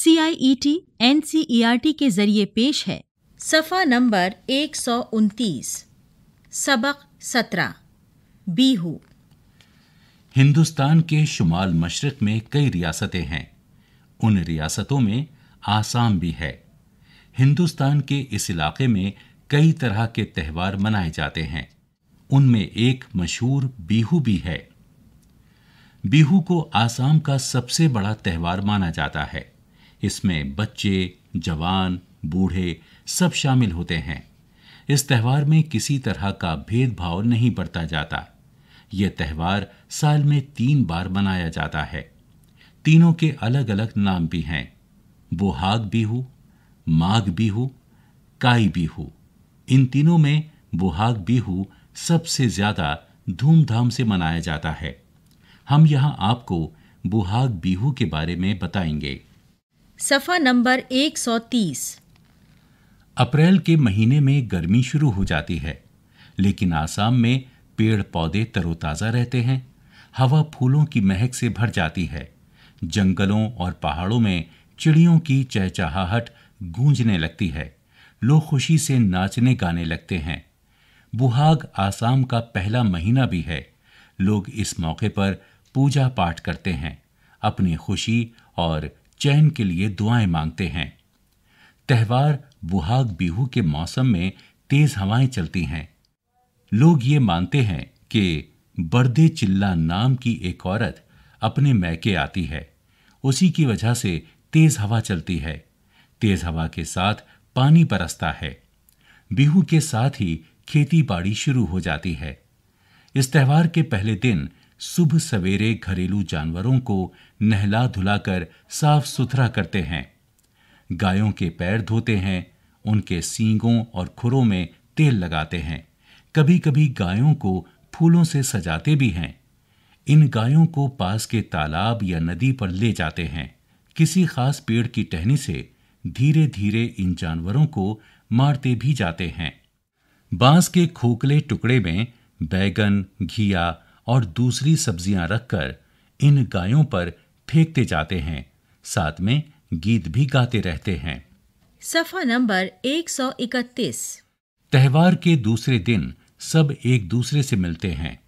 C I E T N C E R T के जरिए पेश है सफ़ा नंबर एक सौ उनतीस सबक सत्रह बीहू हिंदुस्तान के शुमाल मशरक में कई रियासतें हैं उन रियासतों में आसाम भी है हिंदुस्तान के इस इलाके में कई तरह के त्यौहार मनाए जाते हैं उनमें एक मशहूर बीहू भी है बीहू को आसाम का सबसे बड़ा त्यौहार माना जाता है इसमें बच्चे जवान बूढ़े सब शामिल होते हैं इस त्यौहार में किसी तरह का भेदभाव नहीं बरता जाता यह त्यौहार साल में तीन बार मनाया जाता है तीनों के अलग अलग नाम भी हैं बोहाग बिहू माघ बिहू काई बिहू इन तीनों में बुहाग बिहू सबसे ज़्यादा धूमधाम से मनाया जाता है हम यहाँ आपको बुहाग बिहू के बारे में बताएंगे सफ़ा नंबर 130 अप्रैल के महीने में गर्मी शुरू हो जाती है लेकिन आसाम में पेड़ पौधे तरोताज़ा रहते हैं हवा फूलों की महक से भर जाती है जंगलों और पहाड़ों में चिड़ियों की चहचहाहट गूंजने लगती है लोग खुशी से नाचने गाने लगते हैं बुहाग आसाम का पहला महीना भी है लोग इस मौके पर पूजा पाठ करते हैं अपनी खुशी और चैन के लिए दुआएं मांगते हैं त्यौहार बुहाग बिहू के मौसम में तेज हवाएं चलती हैं लोग ये मानते हैं कि बर्दे चिल्ला नाम की एक औरत अपने मैके आती है उसी की वजह से तेज हवा चलती है तेज हवा के साथ पानी बरसता है बिहू के साथ ही खेती बाड़ी शुरू हो जाती है इस त्यौहार के पहले दिन सुबह सवेरे घरेलू जानवरों को नहला धुलाकर साफ सुथरा करते हैं गायों के पैर धोते हैं उनके सींगों और खुरों में तेल लगाते हैं कभी कभी गायों को फूलों से सजाते भी हैं इन गायों को पास के तालाब या नदी पर ले जाते हैं किसी खास पेड़ की टहनी से धीरे धीरे इन जानवरों को मारते भी जाते हैं बांस के खोखले टुकड़े में बैगन घिया और दूसरी सब्जियां रखकर इन गायों पर फेंकते जाते हैं साथ में गीत भी गाते रहते हैं सफा नंबर 131 त्यौहार के दूसरे दिन सब एक दूसरे से मिलते हैं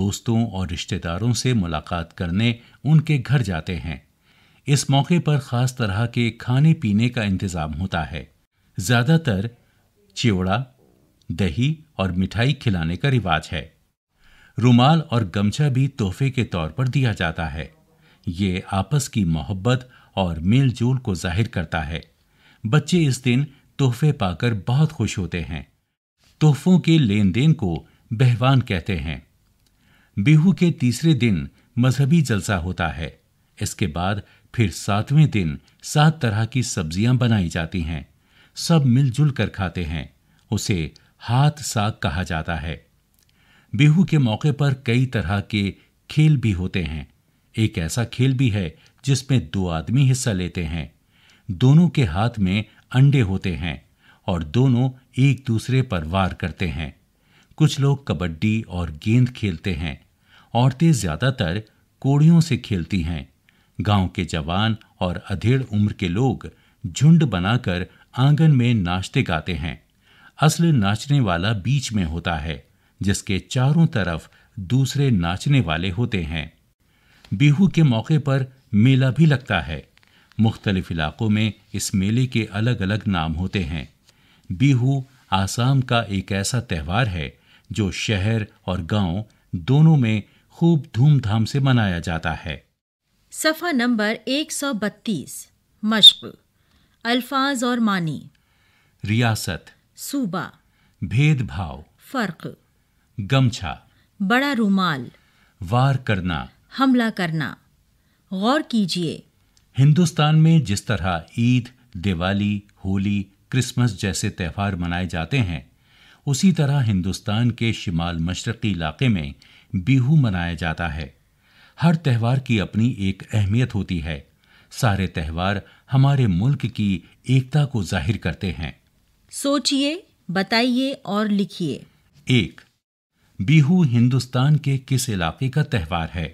दोस्तों और रिश्तेदारों से मुलाकात करने उनके घर जाते हैं इस मौके पर ख़ास तरह के खाने पीने का इंतज़ाम होता है ज़्यादातर चिवड़ा दही और मिठाई खिलाने का रिवाज है रुमाल और गमछा भी तोहफे के तौर पर दिया जाता है ये आपस की मोहब्बत और मेलजोल को जाहिर करता है बच्चे इस दिन तोहफे पाकर बहुत खुश होते हैं तोहफों के लेन देन को बहवान कहते हैं बिहू के तीसरे दिन मजहबी जलसा होता है इसके बाद फिर सातवें दिन सात तरह की सब्जियां बनाई जाती हैं सब मिलजुल कर खाते हैं उसे हाथ साग कहा जाता है बिहू के मौके पर कई तरह के खेल भी होते हैं एक ऐसा खेल भी है जिसमें दो आदमी हिस्सा लेते हैं दोनों के हाथ में अंडे होते हैं और दोनों एक दूसरे पर वार करते हैं कुछ लोग कबड्डी और गेंद खेलते हैं औरतें ज़्यादातर कोड़ियों से खेलती हैं गांव के जवान और अधेड़ उम्र के लोग झुंड बनाकर आंगन में नाचते गाते हैं असल नाचने वाला बीच में होता है जिसके चारों तरफ दूसरे नाचने वाले होते हैं बिहू के मौके पर मेला भी लगता है मुख्तलिफ इलाक़ों में इस मेले के अलग अलग नाम होते हैं बिहू आसाम का एक ऐसा त्यौहार है जो शहर और गांव दोनों में खूब धूमधाम से मनाया जाता है सफ़ा नंबर 132 मश्क अल्फाज और मानी रियासत सूबा भेदभाव फ़र्क गमछा बड़ा रूमाल वार करना हमला करना गौर कीजिए हिंदुस्तान में जिस तरह ईद दिवाली होली क्रिसमस जैसे त्यौहार मनाए जाते हैं उसी तरह हिंदुस्तान के शिमाल मशरकी इलाके में बिहू मनाया जाता है हर त्यौहार की अपनी एक अहमियत होती है सारे त्यौहार हमारे मुल्क की एकता को जाहिर करते हैं सोचिए बताइए और लिखिए एक बिहू हिंदुस्तान के किस इलाके का त्यौहार है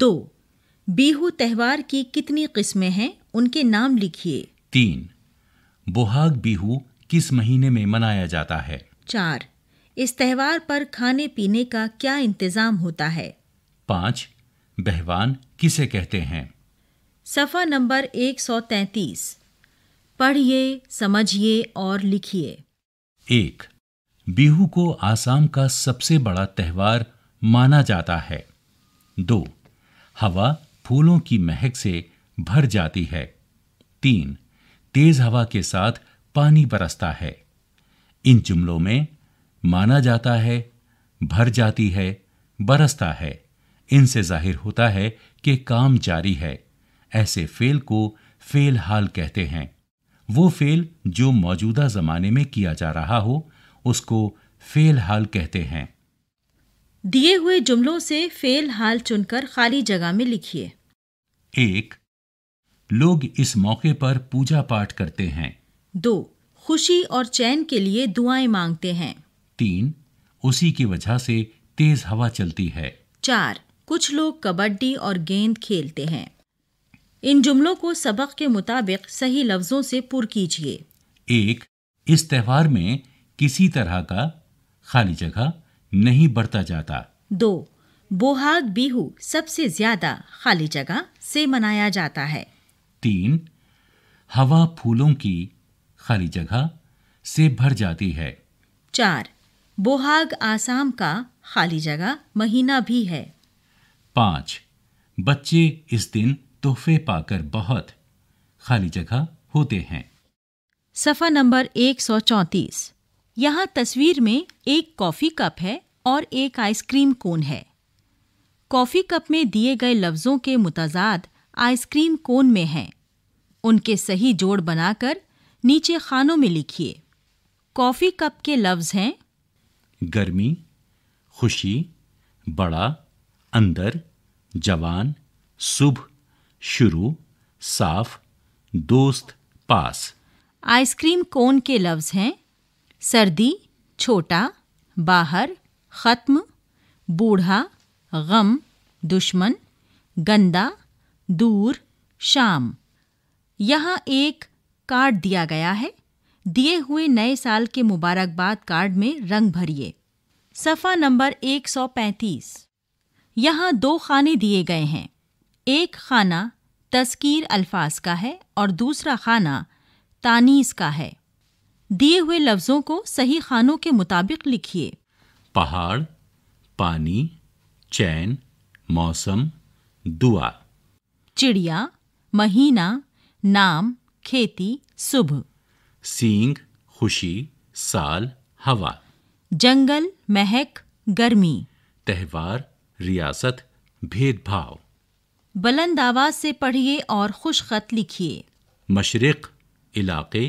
दो बिहू त्यौहार की कितनी किस्में हैं उनके नाम लिखिए तीन बोहाग बिहू किस महीने में मनाया जाता है चार इस त्यौहार पर खाने पीने का क्या इंतजाम होता है पाँच बहवान किसे कहते हैं सफ़ा नंबर 133 पढ़िए समझिए और लिखिए एक बिहू को आसाम का सबसे बड़ा त्यौहार माना जाता है दो हवा फूलों की महक से भर जाती है तीन तेज हवा के साथ पानी बरसता है इन जुमलों में माना जाता है भर जाती है बरसता है इनसे जाहिर होता है कि काम जारी है ऐसे फेल को फेल हाल कहते हैं वो फेल जो मौजूदा जमाने में किया जा रहा हो उसको फेल हाल कहते हैं दिए हुए जुमलों से फेल हाल चुनकर खाली जगह में लिखिए एक लोग इस मौके पर पूजा पाठ करते हैं दो खुशी और चैन के लिए दुआएं मांगते हैं तीन उसी की वजह से तेज हवा चलती है चार कुछ लोग कबड्डी और गेंद खेलते हैं इन जुमलों को सबक के मुताबिक सही लफ्जों से पुर कीजिए एक इस त्योहार में किसी तरह का खाली जगह नहीं बढ़ता जाता दो बोहाग बिहू सबसे ज्यादा खाली जगह से मनाया जाता है तीन हवा फूलों की खाली जगह से भर जाती है चार बोहाग आसाम का खाली जगह महीना भी है पाँच बच्चे इस दिन तोहफे पाकर बहुत खाली जगह होते हैं सफ़ा नंबर एक सौ चौंतीस यहाँ तस्वीर में एक कॉफ़ी कप है और एक आइसक्रीम कोन है कॉफ़ी कप में दिए गए लफ्ज़ों के मुतजाद आइसक्रीम कोन में हैं उनके सही जोड़ बनाकर नीचे खानों में लिखिए कॉफ़ी कप के लफ्ज़ हैं गर्मी खुशी बड़ा अंदर जवान सुबह शुरू साफ दोस्त पास आइसक्रीम कोन के लफ्ज़ हैं सर्दी छोटा बाहर ख़त्म बूढ़ा गम दुश्मन गंदा दूर शाम यहाँ एक कार्ड दिया गया है दिए हुए नए साल के मुबारकबाद कार्ड में रंग भरिए सफ़ा नंबर 135 यहाँ दो खाने दिए गए हैं एक खाना तस्कीर अल्फाज का है और दूसरा खाना तानीस का है दिए हुए लफ्जों को सही खानों के मुताबिक लिखिए पहाड़ पानी चैन मौसम दुआ चिड़िया महीना नाम खेती सुबह सींग खुशी साल हवा जंगल महक गर्मी त्यौहार रियासत भेदभाव बुलंद आवाज से पढ़िए और खुश खत लिखिए मशरक इलाके